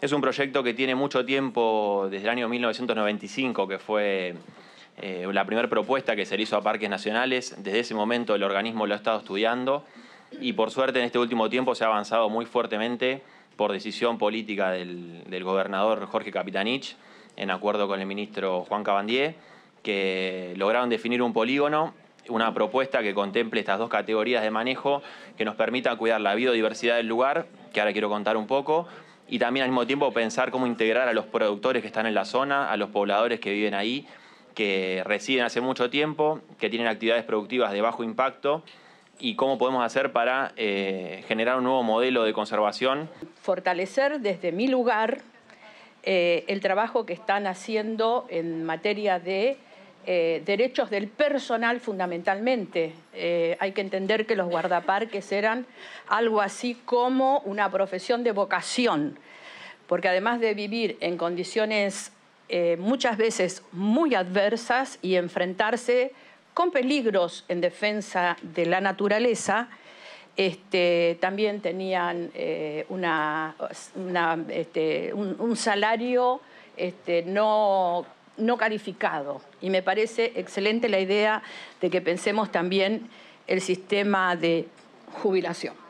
Es un proyecto que tiene mucho tiempo, desde el año 1995, que fue eh, la primera propuesta que se le hizo a Parques Nacionales. Desde ese momento el organismo lo ha estado estudiando y por suerte en este último tiempo se ha avanzado muy fuertemente por decisión política del, gobernador Jorge Capitanich, en acuerdo con el ministro Juan Cabandier, que lograron definir un polígono una propuesta que contemple estas dos categorías de manejo que nos permita cuidar la biodiversidad del lugar, que ahora quiero contar un poco, y también al mismo tiempo pensar cómo integrar a los productores que están en la zona, a los pobladores que viven ahí, que residen hace mucho tiempo, que tienen actividades productivas de bajo impacto y cómo podemos hacer para eh, generar un nuevo modelo de conservación. Fortalecer desde mi lugar eh, el trabajo que están haciendo en materia de eh, derechos del personal fundamentalmente. Eh, hay que entender que los guardaparques eran algo así como una profesión de vocación, porque además de vivir en condiciones eh, muchas veces muy adversas y enfrentarse con peligros en defensa de la naturaleza, este, también tenían este, un, salario este, no no calificado. Y me parece excelente la idea de que pensemos también el sistema de jubilación.